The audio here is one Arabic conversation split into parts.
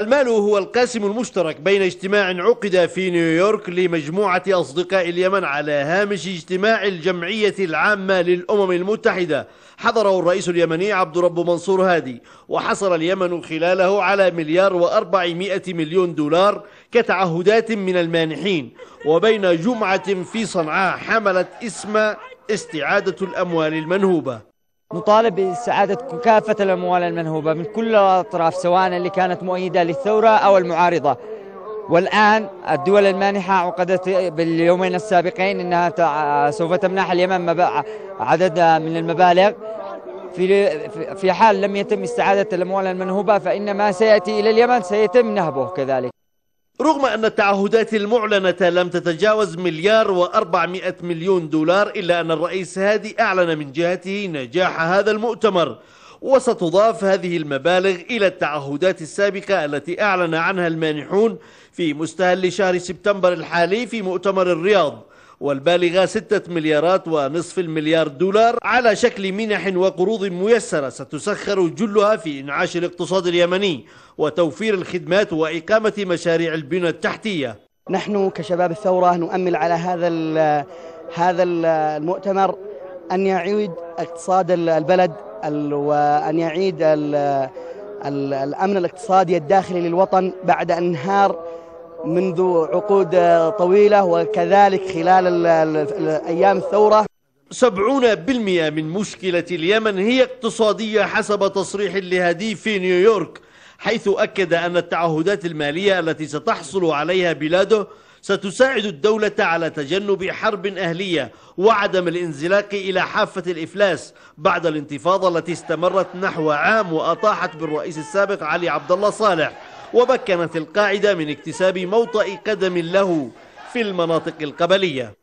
المال هو القاسم المشترك بين اجتماع عقد في نيويورك لمجموعة أصدقاء اليمن على هامش اجتماع الجمعية العامة للأمم المتحدة حضره الرئيس اليمني عبد رب منصور هادي وحصل اليمن خلاله على مليار وأربعمائة مليون دولار كتعهدات من المانحين وبين جمعة في صنعاء حملت اسم استعادة الأموال المنهوبة نطالب باستعادة كافة الأموال المنهوبة من كل الأطراف سواء اللي كانت مؤيدة للثورة أو المعارضة والآن الدول المانحة عقدت باليومين السابقين أنها سوف تمنح اليمن عدد من المبالغ في في حال لم يتم استعادة الأموال المنهوبة فإن ما سيأتي إلى اليمن سيتم نهبه كذلك رغم أن التعهدات المعلنة لم تتجاوز مليار وأربعمائة مليون دولار إلا أن الرئيس هادي أعلن من جهته نجاح هذا المؤتمر وستضاف هذه المبالغ إلى التعهدات السابقة التي أعلن عنها المانحون في مستهل شهر سبتمبر الحالي في مؤتمر الرياض والبالغة ستة مليارات ونصف المليار دولار على شكل منح وقروض ميسرة ستسخر جلها في إنعاش الاقتصاد اليمني وتوفير الخدمات وإقامة مشاريع البنى التحتية نحن كشباب الثورة نؤمل على هذا هذا المؤتمر أن يعيد اقتصاد البلد وأن يعيد الأمن الاقتصادي الداخلي للوطن بعد أنهار منذ عقود طويلة وكذلك خلال أيام الثورة 70% من مشكلة اليمن هي اقتصادية حسب تصريح لهدي في نيويورك حيث أكد أن التعهدات المالية التي ستحصل عليها بلاده ستساعد الدولة على تجنب حرب أهلية وعدم الانزلاق إلى حافة الإفلاس بعد الانتفاضة التي استمرت نحو عام وأطاحت بالرئيس السابق علي عبد الله صالح ومكنت القاعدة من اكتساب موطأ قدم له في المناطق القبلية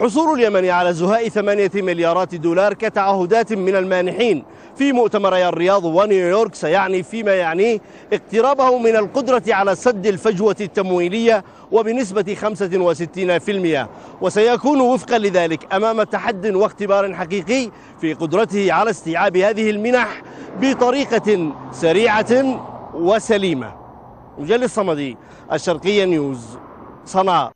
حصول اليمن على زهاء ثمانية مليارات دولار كتعهدات من المانحين في مؤتمري الرياض ونيويورك سيعني فيما يعنيه اقترابه من القدرة على سد الفجوة التمويلية وبنسبة 65% وسيكون وفقا لذلك أمام تحد واختبار حقيقي في قدرته على استيعاب هذه المنح بطريقة سريعة وسليمة وجلي الصمدي الشرقية نيوز صنعاء